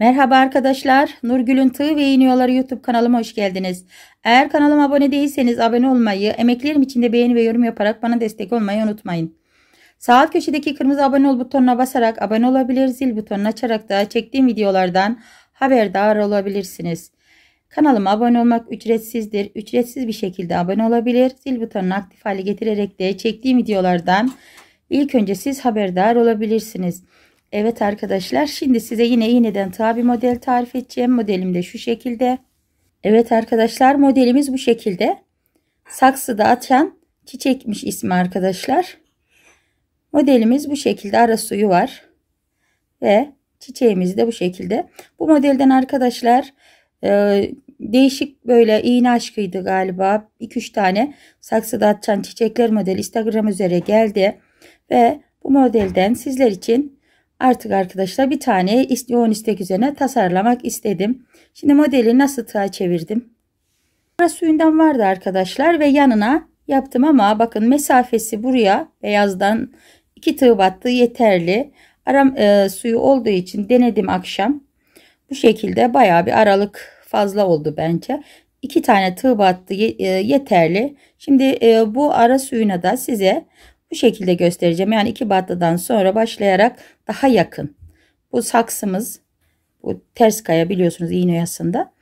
Merhaba arkadaşlar. Nurgül'ün Tığ ve İğniyorları YouTube kanalıma hoş geldiniz. Eğer kanalıma abone değilseniz abone olmayı, emeklerim için de beğeni ve yorum yaparak bana destek olmayı unutmayın. Sağ alt köşedeki kırmızı abone ol butonuna basarak abone olabilir, zil butonunu açarak da çektiğim videolardan haberdar olabilirsiniz. Kanalıma abone olmak ücretsizdir. Ücretsiz bir şekilde abone olabilir, zil butonunu aktif hale getirerek de çektiğim videolardan ilk önce siz haberdar olabilirsiniz. Evet arkadaşlar şimdi size yine yeniden tabi model tarif edeceğim. Modelim de şu şekilde. Evet arkadaşlar modelimiz bu şekilde. Saksıda açan çiçekmiş ismi arkadaşlar. Modelimiz bu şekilde ara suyu var. Ve çiçeğimiz de bu şekilde. Bu modelden arkadaşlar e, değişik böyle iğne aşkıydı galiba. 2-3 tane saksıda açan çiçekler modeli Instagram üzere geldi. Ve bu modelden sizler için Artık arkadaşlar bir tane yoğun istek üzerine tasarlamak istedim. Şimdi modeli nasıl tığa çevirdim. Burası suyundan vardı arkadaşlar ve yanına yaptım ama bakın mesafesi buraya beyazdan iki tığ battı yeterli. Aram e, suyu olduğu için denedim akşam. Bu şekilde baya bir aralık fazla oldu bence. İki tane tığ battı e, yeterli. Şimdi e, bu ara suyuna da size bu şekilde göstereceğim. Yani iki battıdan sonra başlayarak daha yakın. Bu saksımız bu ters kaya biliyorsunuz iğne oyasında.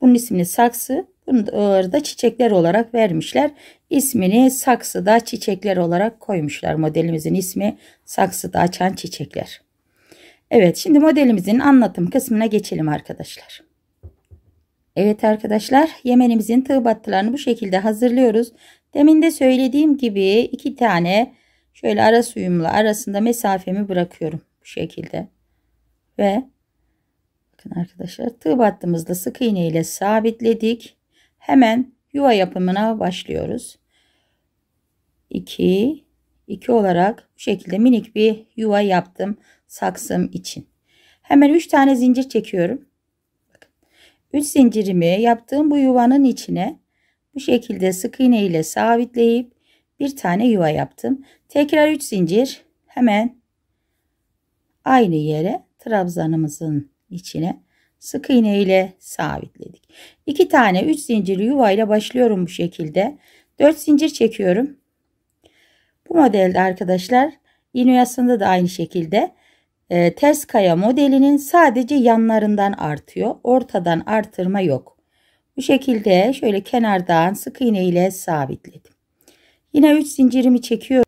Bunun ismini saksı. bunu da çiçekler olarak vermişler. İsmini saksıda çiçekler olarak koymuşlar. Modelimizin ismi saksıda açan çiçekler. Evet şimdi modelimizin anlatım kısmına geçelim arkadaşlar. Evet arkadaşlar yemenimizin tığ battılarını bu şekilde hazırlıyoruz. Demin de söylediğim gibi iki tane şöyle ara suyumla arasında mesafemi bırakıyorum bu şekilde. Ve bakın arkadaşlar tığ battığımızda sık iğne ile sabitledik. Hemen yuva yapımına başlıyoruz. 2 2 olarak bu şekilde minik bir yuva yaptım saksım için. Hemen 3 tane zincir çekiyorum. 3 zincirimi yaptığım bu yuvanın içine bu şekilde sık iğne ile sabitleyip bir tane yuva yaptım. Tekrar 3 zincir hemen aynı yere trabzanımızın içine sık iğne ile sabitledik. 2 tane 3 zincir yuva ile başlıyorum bu şekilde. 4 zincir çekiyorum. Bu modelde arkadaşlar iğne İnuyasında da aynı şekilde e, ters kaya modelinin sadece yanlarından artıyor. Ortadan artırma yok. Bu şekilde şöyle kenardan sık iğne ile sabitledim. Yine 3 zincirimi çekiyorum.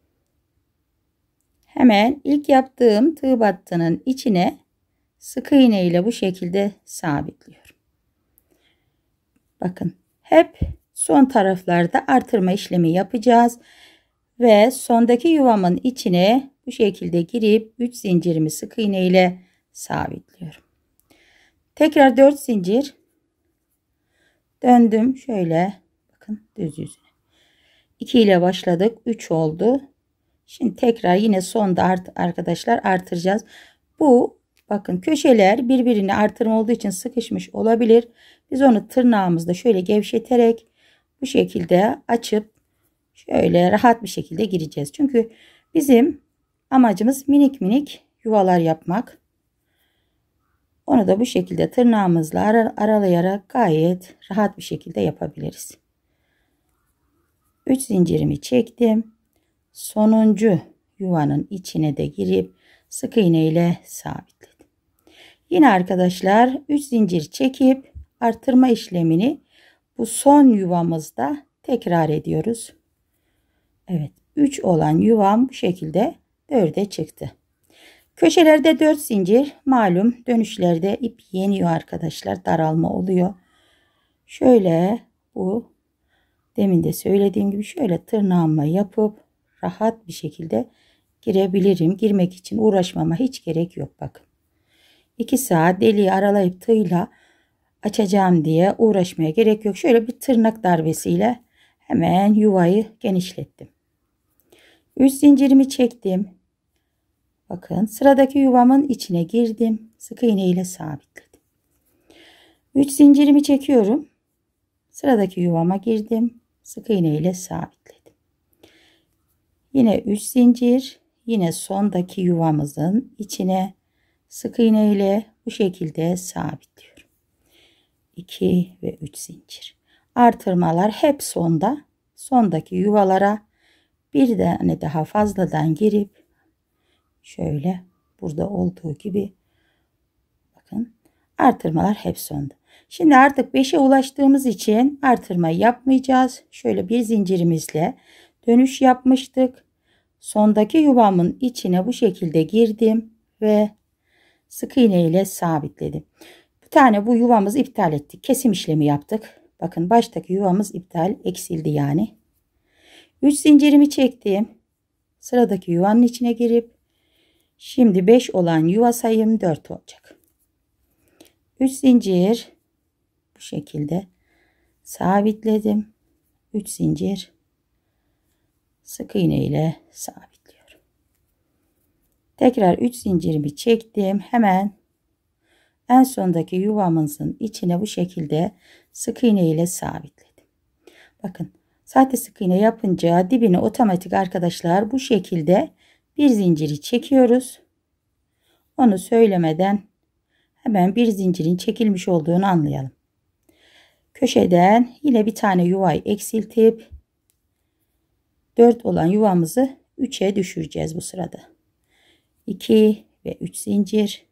Hemen ilk yaptığım tığ battının içine sık iğne ile bu şekilde sabitliyorum. Bakın hep son taraflarda artırma işlemi yapacağız. Ve sondaki yuvamın içine bu şekilde girip 3 zincirimi sık iğne ile sabitliyorum. Tekrar 4 zincir Döndüm şöyle. Bakın düz yüzüne. 2 ile başladık. 3 oldu. Şimdi tekrar yine sonda art, arkadaşlar artıracağız. Bu bakın köşeler birbirini artırma olduğu için sıkışmış olabilir. Biz onu tırnağımızda şöyle gevşeterek bu şekilde açıp şöyle rahat bir şekilde gireceğiz. Çünkü bizim amacımız minik minik yuvalar yapmak. Onu da bu şekilde tırnağımızla aralayarak gayet rahat bir şekilde yapabiliriz. 3 zincirimi çektim. Sonuncu yuvanın içine de girip sık iğne ile sabitledim. Yine arkadaşlar 3 zincir çekip artırma işlemini bu son yuvamızda tekrar ediyoruz. Evet 3 olan yuvam bu şekilde 4'e çıktı. Köşelerde 4 zincir. Malum dönüşlerde ip yeniyor arkadaşlar. Daralma oluyor. Şöyle bu demin de söylediğim gibi şöyle tırnağımla yapıp rahat bir şekilde girebilirim. Girmek için uğraşmama hiç gerek yok bakın. 2 saat deliği aralayıp tığla açacağım diye uğraşmaya gerek yok. Şöyle bir tırnak darbesiyle hemen yuvayı genişlettim. Üst zincirimi çektim. Bakın sıradaki yuvamın içine girdim. Sık iğne ile sabitledim. 3 zincirimi çekiyorum. Sıradaki yuvama girdim. Sık iğne ile sabitledim. Yine 3 zincir. Yine sondaki yuvamızın içine sık iğne ile bu şekilde sabitliyorum. 2 ve 3 zincir. Artırmalar hep sonda. Sondaki yuvalara bir tane daha fazladan girip Şöyle burada olduğu gibi bakın artırmalar hep sondu. Şimdi artık 5'e ulaştığımız için artırma yapmayacağız. Şöyle bir zincirimizle dönüş yapmıştık. Sondaki yuvamın içine bu şekilde girdim ve sık iğne ile sabitledim. Bir tane bu yuvamız iptal ettik. Kesim işlemi yaptık. Bakın baştaki yuvamız iptal eksildi yani. 3 zincirimi çektim. Sıradaki yuvanın içine girip Şimdi 5 olan yuva sayım 4 olacak. 3 zincir bu şekilde sabitledim. 3 zincir sık iğne ile sabitliyorum. Tekrar 3 zincirimi çektim. Hemen en sondaki yuvamızın içine bu şekilde sık iğne ile sabitledim. Bakın sahte sık iğne yapınca dibini otomatik arkadaşlar bu şekilde bir zinciri çekiyoruz. Onu söylemeden hemen bir zincirin çekilmiş olduğunu anlayalım. Köşeden yine bir tane yuvayı eksiltip 4 olan yuvamızı 3'e düşüreceğiz bu sırada. 2 ve 3 zincir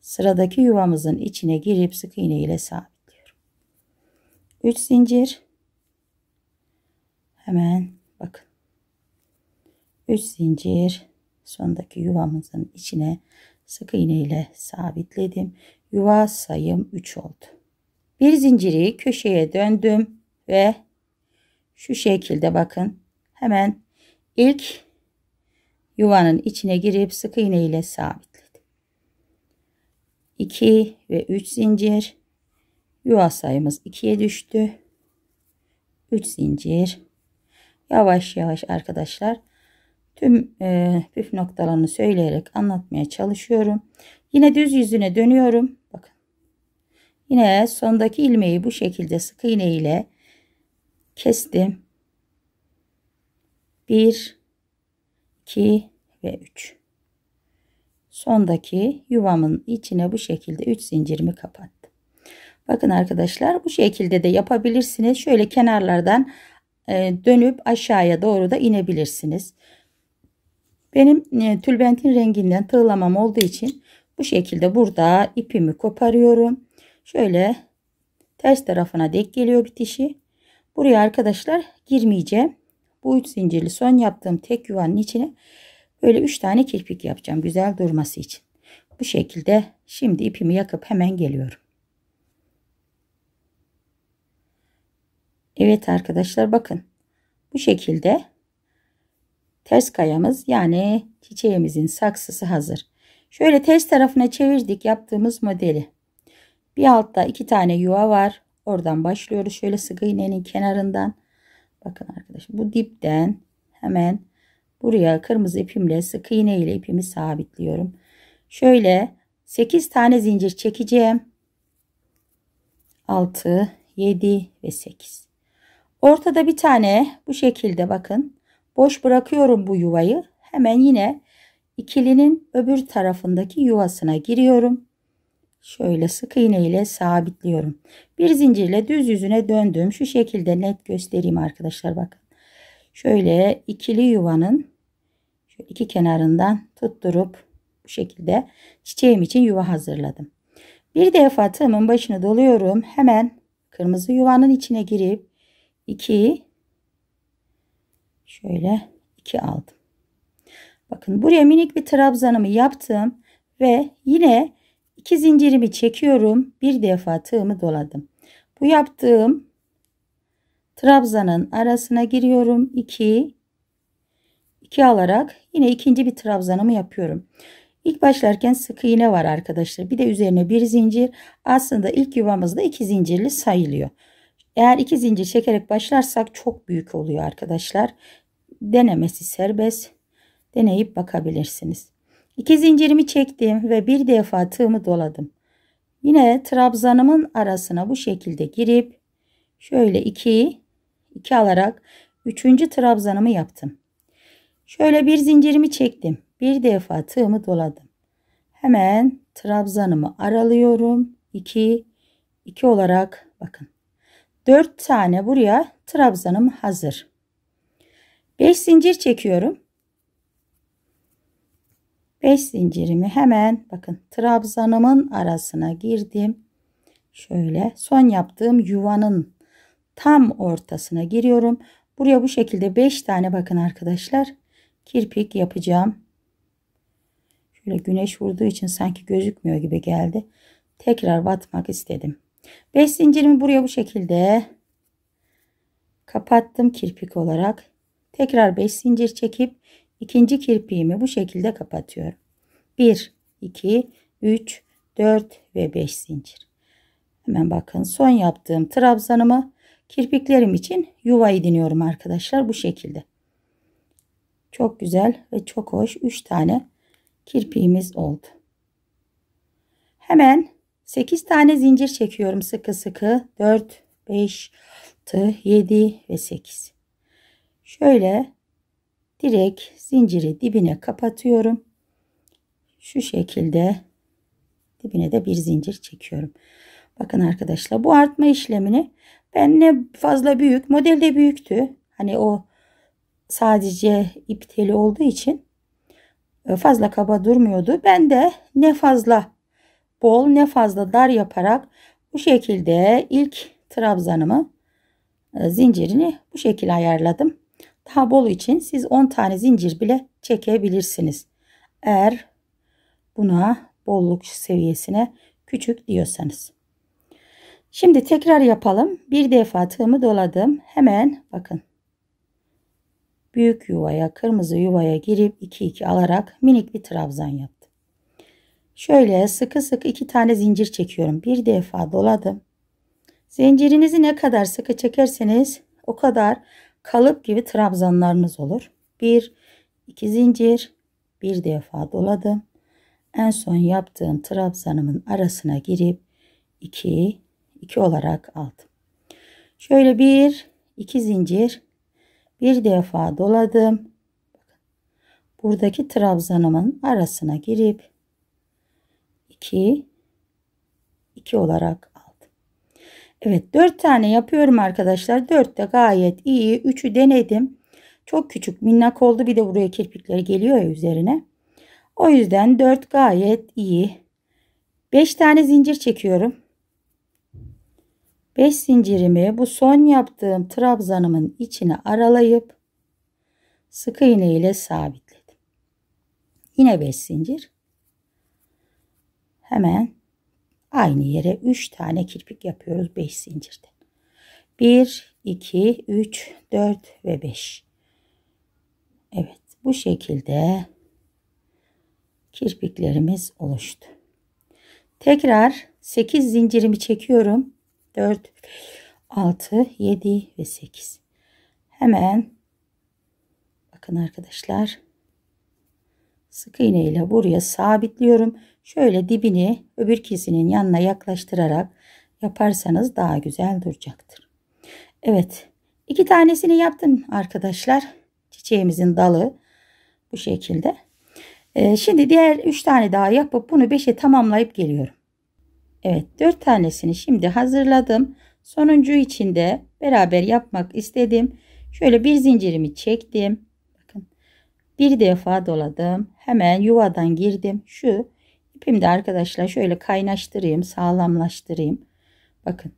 sıradaki yuvamızın içine girip sık iğne ile sabitliyorum. 3 zincir hemen bakın 3 zincir sondaki yuvamızın içine sık iğne ile sabitledim. Yuva sayım 3 oldu. Bir zinciri köşeye döndüm ve şu şekilde bakın hemen ilk yuvanın içine girip sık iğne ile sabitledim. 2 ve 3 zincir yuva sayımız 2'ye düştü. 3 zincir yavaş yavaş arkadaşlar Tüm e, püf noktalarını söyleyerek anlatmaya çalışıyorum. Yine düz yüzüne dönüyorum. Bakın. Yine sondaki ilmeği bu şekilde sık iğne ile kestim. 1 2 ve 3. Sondaki yuvamın içine bu şekilde 3 zincirimi kapattım. Bakın arkadaşlar bu şekilde de yapabilirsiniz. Şöyle kenarlardan e, dönüp aşağıya doğru da inebilirsiniz. Benim e, tülbentin renginden tığlamam olduğu için bu şekilde burada ipimi koparıyorum. Şöyle ters tarafına denk geliyor bitişi. Buraya arkadaşlar girmeyeceğim. Bu üç zincirli son yaptığım tek yuvanın içine böyle üç tane kirpik yapacağım güzel durması için. Bu şekilde şimdi ipimi yakıp hemen geliyorum. Evet arkadaşlar bakın bu şekilde ters kayamız yani çiçeğimizin saksısı hazır. Şöyle ters tarafına çevirdik yaptığımız modeli. Bir altta iki tane yuva var. Oradan başlıyoruz. Şöyle sık iğnenin kenarından. Bakın arkadaşlar bu dipten hemen buraya kırmızı ipimle sık iğne ile ipimi sabitliyorum. Şöyle 8 tane zincir çekeceğim. 6, 7 ve 8. Ortada bir tane bu şekilde bakın Boş bırakıyorum bu yuvayı. Hemen yine ikilinin öbür tarafındaki yuvasına giriyorum. Şöyle sık iğne ile sabitliyorum. Bir zincirle düz yüzüne döndüm. Şu şekilde net göstereyim arkadaşlar bakın. Şöyle ikili yuvanın şöyle iki kenarından tutturup bu şekilde çiçeğim için yuva hazırladım. Bir defa tığımın başını doluyorum. Hemen kırmızı yuvanın içine girip 2 Şöyle 2 aldım. Bakın buraya minik bir trabzanımı yaptım ve yine iki zincirimi çekiyorum. Bir defa tığımı doladım. Bu yaptığım trabzanın arasına giriyorum. 2 2 alarak yine ikinci bir trabzanımı yapıyorum. İlk başlarken sık iğne var arkadaşlar. Bir de üzerine bir zincir. Aslında ilk yuvamızda iki zincirli sayılıyor. Eğer iki zincir çekerek başlarsak çok büyük oluyor arkadaşlar. Denemesi serbest. Deneyip bakabilirsiniz. İki zincirimi çektim ve bir defa tığımı doladım. Yine trabzanımın arasına bu şekilde girip şöyle iki iki alarak üçüncü trabzanımı yaptım. Şöyle bir zincirimi çektim. Bir defa tığımı doladım. Hemen trabzanımı aralıyorum. 2 2 olarak bakın. 4 tane buraya trabzanım hazır. 5 zincir çekiyorum. 5 zincirimi hemen bakın trabzanımın arasına girdim. Şöyle son yaptığım yuvanın tam ortasına giriyorum. Buraya bu şekilde 5 tane bakın arkadaşlar kirpik yapacağım. Şöyle güneş vurduğu için sanki gözükmüyor gibi geldi. Tekrar batmak istedim. 5 zincirimi buraya bu şekilde kapattım kirpik olarak. Tekrar 5 zincir çekip ikinci kirpiğimi bu şekilde kapatıyorum. 1, 2, 3, 4 ve 5 zincir. Hemen bakın son yaptığım trabzanımı kirpiklerim için yuva ediniyorum arkadaşlar bu şekilde. Çok güzel ve çok hoş 3 tane kirpiğimiz oldu. Hemen 8 tane zincir çekiyorum sıkı sıkı 4 5 6 7 ve 8 şöyle direkt zinciri dibine kapatıyorum şu şekilde dibine de bir zincir çekiyorum bakın arkadaşlar bu artma işlemini ben ne fazla büyük modelde büyüktü hani o sadece ip teli olduğu için e, fazla kaba durmuyordu ben de ne fazla bol ne fazla dar yaparak bu şekilde ilk trabzanımı e, zincirini bu şekilde ayarladım. Daha bol için siz 10 tane zincir bile çekebilirsiniz. Eğer buna bolluk seviyesine küçük diyorsanız. Şimdi tekrar yapalım. Bir defa tığımı doladım. Hemen bakın. Büyük yuvaya, kırmızı yuvaya girip 2 2 alarak minik bir trabzan yap. Şöyle sıkı sıkı iki tane zincir çekiyorum. Bir defa doladım. Zincirinizi ne kadar sıkı çekerseniz o kadar kalıp gibi trabzanlarınız olur. Bir, iki zincir, bir defa doladım. En son yaptığım trabzanımın arasına girip iki, iki olarak aldım. Şöyle bir, iki zincir, bir defa doladım. Buradaki trabzanımın arasına girip 2 2 olarak aldım. Evet 4 tane yapıyorum arkadaşlar. 4 de gayet iyi. 3'ü denedim. Çok küçük minnak oldu. Bir de buraya kirpikleri geliyor ya üzerine. O yüzden 4 gayet iyi. 5 tane zincir çekiyorum. 5 zincirimi bu son yaptığım trabzanımın içine aralayıp sık iğne ile sabitledim. Yine 5 zincir hemen aynı yere 3 tane kirpik yapıyoruz 5 zincirde. 1, 2, 3, 4 ve 5. Evet bu şekilde kirpiklerimiz oluştu. Tekrar 8 zincirimi çekiyorum. 4, 6, 7 ve 8. Hemen bakın arkadaşlar sık iğne ile buraya sabitliyorum. Şöyle dibini öbür kesinin yanına yaklaştırarak yaparsanız daha güzel duracaktır. Evet iki tanesini yaptım arkadaşlar. Çiçeğimizin dalı bu şekilde. Ee, şimdi diğer üç tane daha yapıp bunu beşe tamamlayıp geliyorum. Evet dört tanesini şimdi hazırladım. Sonuncu içinde beraber yapmak istedim. Şöyle bir zincirimi çektim. Bir defa doladım. Hemen yuvadan girdim. Şu ipimde arkadaşlar şöyle kaynaştırayım, sağlamlaştırayım. Bakın.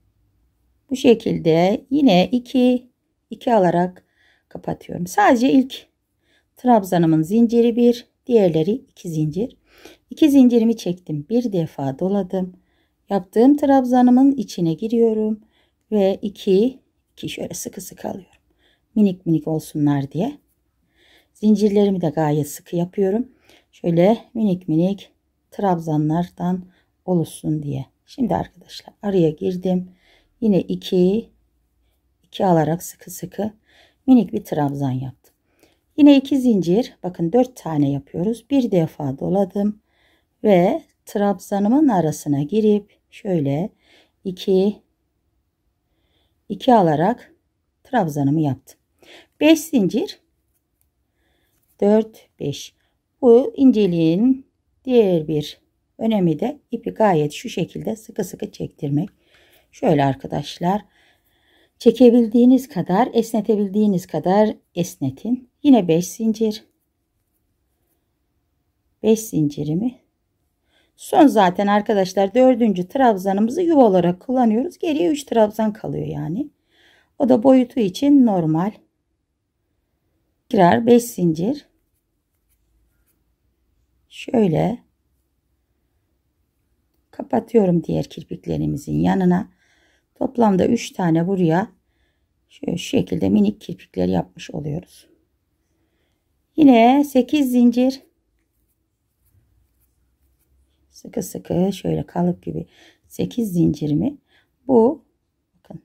Bu şekilde yine iki iki alarak kapatıyorum. Sadece ilk trabzanımın zinciri bir, diğerleri iki zincir. İki zincirimi çektim. Bir defa doladım. Yaptığım trabzanımın içine giriyorum ve iki iki şöyle sıkı sıkı alıyorum. Minik minik olsunlar diye. Zincirlerimi de gayet sıkı yapıyorum. Şöyle minik minik trabzanlardan oluşsun diye. Şimdi arkadaşlar araya girdim. Yine 2 2 alarak sıkı sıkı minik bir trabzan yaptım. Yine 2 zincir bakın 4 tane yapıyoruz. Bir defa doladım ve trabzanımın arasına girip şöyle 2 2 alarak trabzanımı yaptım. 5 zincir 4, 5. Bu inceliğin diğer bir önemi de ipi gayet şu şekilde sıkı sıkı çektirmek. Şöyle arkadaşlar çekebildiğiniz kadar esnetebildiğiniz kadar esnetin. Yine 5 zincir. 5 zincirimi son zaten arkadaşlar dördüncü trabzanımızı yuva olarak kullanıyoruz. Geriye 3 trabzan kalıyor yani. O da boyutu için normal. Tekrar 5 zincir şöyle kapatıyorum diğer kirpiklerimizin yanına. Toplamda 3 tane buraya şöyle şu şekilde minik kirpikler yapmış oluyoruz. Yine 8 zincir sıkı sıkı şöyle kalıp gibi 8 zincirimi bu bakın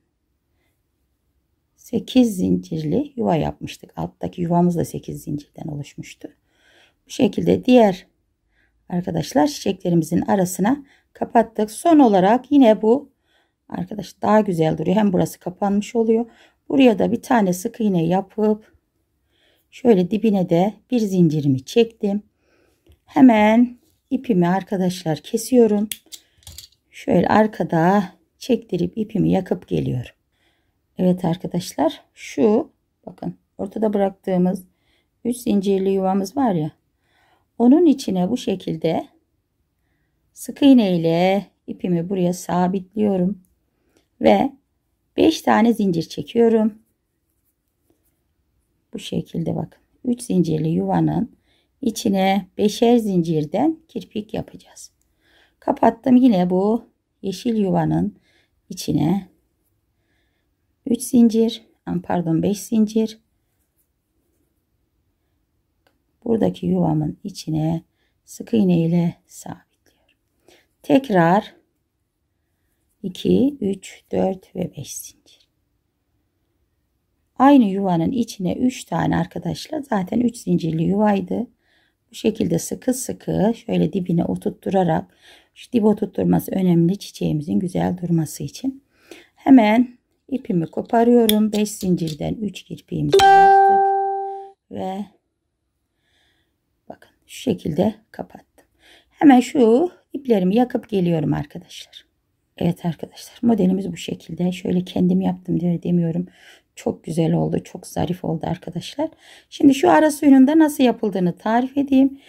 8 zincirli yuva yapmıştık. Alttaki yuvamız da 8 zincirden oluşmuştu. Bu şekilde diğer arkadaşlar çiçeklerimizin arasına kapattık. Son olarak yine bu arkadaş daha güzel duruyor. Hem burası kapanmış oluyor. Buraya da bir tane sık iğne yapıp şöyle dibine de bir zincirimi çektim. Hemen ipimi arkadaşlar kesiyorum. Şöyle arkada çektirip ipimi yakıp geliyorum. Evet arkadaşlar şu bakın ortada bıraktığımız 3 zincirli yuvamız var ya onun içine bu şekilde sık iğne ile ipimi buraya sabitliyorum ve 5 tane zincir çekiyorum. Bu şekilde bakın. 3 zincirli yuvanın içine 5'er zincirden kirpik yapacağız. Kapattım yine bu yeşil yuvanın içine 3 zincir pardon 5 zincir buradaki yuvamın içine sık iğne ile sabitliyorum. Tekrar 2, 3, 4 ve 5 zincir. Aynı yuvanın içine 3 tane arkadaşlar zaten 3 zincirli yuvaydı. Bu şekilde sıkı sıkı şöyle dibine oturtturarak şu dibi oturtturması önemli çiçeğimizin güzel durması için. Hemen ipimi koparıyorum. 5 zincirden 3 kirpiğimizi yaptık. Ve şu şekilde kapattım. Hemen şu iplerimi yakıp geliyorum arkadaşlar. Evet arkadaşlar modelimiz bu şekilde. Şöyle kendim yaptım diye demiyorum. Çok güzel oldu. Çok zarif oldu arkadaşlar. Şimdi şu ara suyunda nasıl yapıldığını tarif edeyim.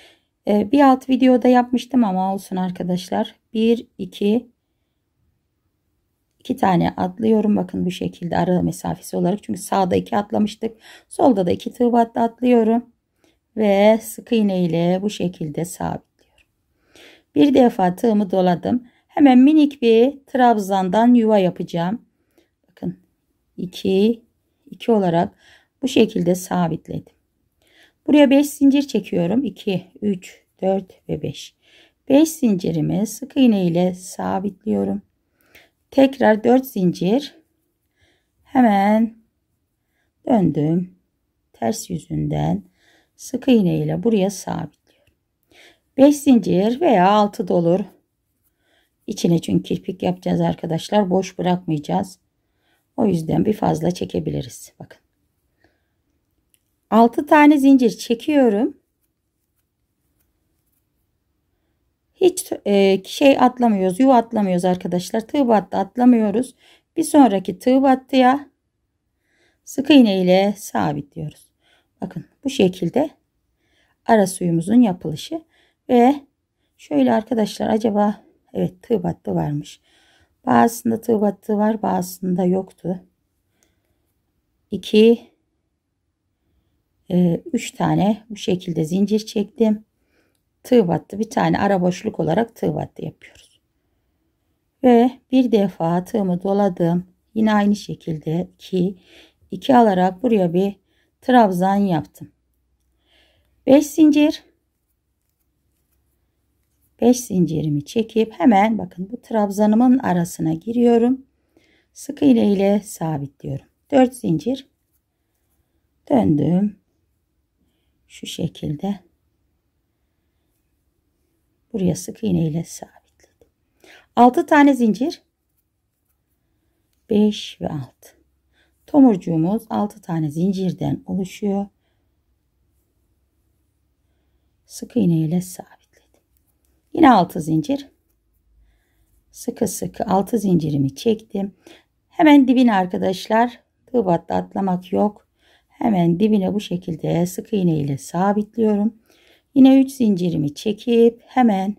Ee, bir alt videoda yapmıştım ama olsun arkadaşlar. 1, 2, 2 tane atlıyorum. Bakın bu şekilde ara mesafesi olarak. Çünkü sağda 2 atlamıştık. Solda da 2 tığ atlıyorum ve sık iğne ile bu şekilde sabitliyorum. Bir defa tığımı doladım. Hemen minik bir trabzandan yuva yapacağım. Bakın 2 2 olarak bu şekilde sabitledim. Buraya 5 zincir çekiyorum. 2 3 4 ve 5. 5 zincirimi sık iğne ile sabitliyorum. Tekrar 4 zincir. Hemen döndüm. Ters yüzünden sık iğne ile buraya sabitliyorum. 5 zincir veya 6 dolur. İçine çünkü kirpik yapacağız arkadaşlar. Boş bırakmayacağız. O yüzden bir fazla çekebiliriz. Bakın. 6 tane zincir çekiyorum. Hiç e, şey atlamıyoruz, yuva atlamıyoruz arkadaşlar. Tığ battı atlamıyoruz. Bir sonraki tığ battıya sık iğne ile sabitliyoruz. Bakın bu şekilde ara suyumuzun yapılışı ve şöyle arkadaşlar acaba evet tığ battı varmış. Bazısında tığ battı var bazısında yoktu. 2 3 e, tane bu şekilde zincir çektim. Tığ battı bir tane ara boşluk olarak tığ battı yapıyoruz. Ve bir defa tığımı doladım. Yine aynı şekilde 2 2 alarak buraya bir trabzan yaptım. 5 zincir 5 zincirimi çekip hemen bakın bu trabzanımın arasına giriyorum. Sık iğne ile sabitliyorum. 4 zincir döndüm. Şu şekilde buraya sık iğne ile sabitledim. 6 tane zincir 5 ve 6 Tomurcuğumuz 6 tane zincirden oluşuyor. Sık iğne ile sabitledim. Yine 6 zincir. Sıkı sıkı 6 zincirimi çektim. Hemen dibine arkadaşlar tığ atlamak yok. Hemen dibine bu şekilde sık iğne ile sabitliyorum. Yine 3 zincirimi çekip hemen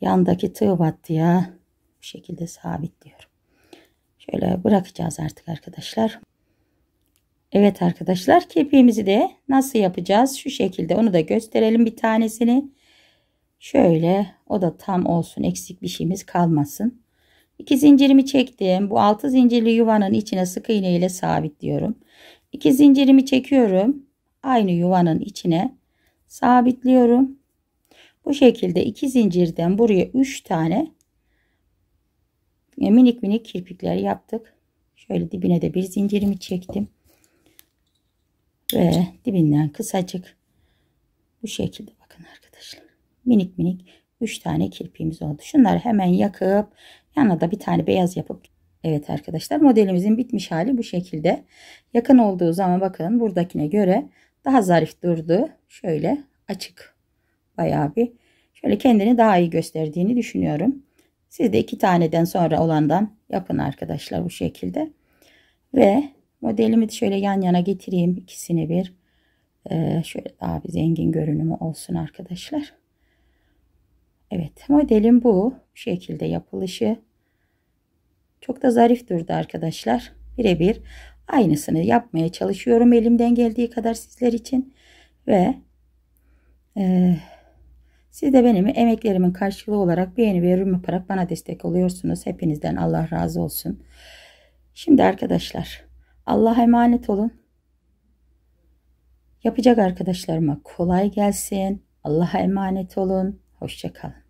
yandaki tığ battıya bu şekilde sabitliyorum. Şöyle bırakacağız artık arkadaşlar. Evet arkadaşlar kepiğimizi de nasıl yapacağız? Şu şekilde onu da gösterelim bir tanesini. Şöyle o da tam olsun eksik bir şeyimiz kalmasın. İki zincirimi çektim. Bu altı zincirli yuvanın içine sık iğne ile sabitliyorum. İki zincirimi çekiyorum. Aynı yuvanın içine sabitliyorum. Bu şekilde iki zincirden buraya üç tane minik minik kirpikler yaptık. Şöyle dibine de bir zincirimi çektim. Ve dibinden kısacık bu şekilde bakın arkadaşlar. Minik minik 3 tane kirpiğimiz oldu. Şunları hemen yakıp yanına da bir tane beyaz yapıp Evet arkadaşlar modelimizin bitmiş hali bu şekilde. Yakın olduğu zaman bakın buradakine göre daha zarif durdu. Şöyle açık bayağı bir şöyle kendini daha iyi gösterdiğini düşünüyorum. Siz de iki taneden sonra olandan yapın arkadaşlar bu şekilde. Ve modelimi şöyle yan yana getireyim ikisini bir. Ee, şöyle daha bir zengin görünümü olsun arkadaşlar. Evet modelim bu. Bu şekilde yapılışı. Çok da zarif durdu arkadaşlar. Birebir aynısını yapmaya çalışıyorum elimden geldiği kadar sizler için. Ve e, siz de benim emeklerimin karşılığı olarak beğeni ve yorum yaparak bana destek oluyorsunuz. Hepinizden Allah razı olsun. Şimdi arkadaşlar Allah'a emanet olun. Yapacak arkadaşlarıma kolay gelsin. Allah'a emanet olun. Hoşçakalın.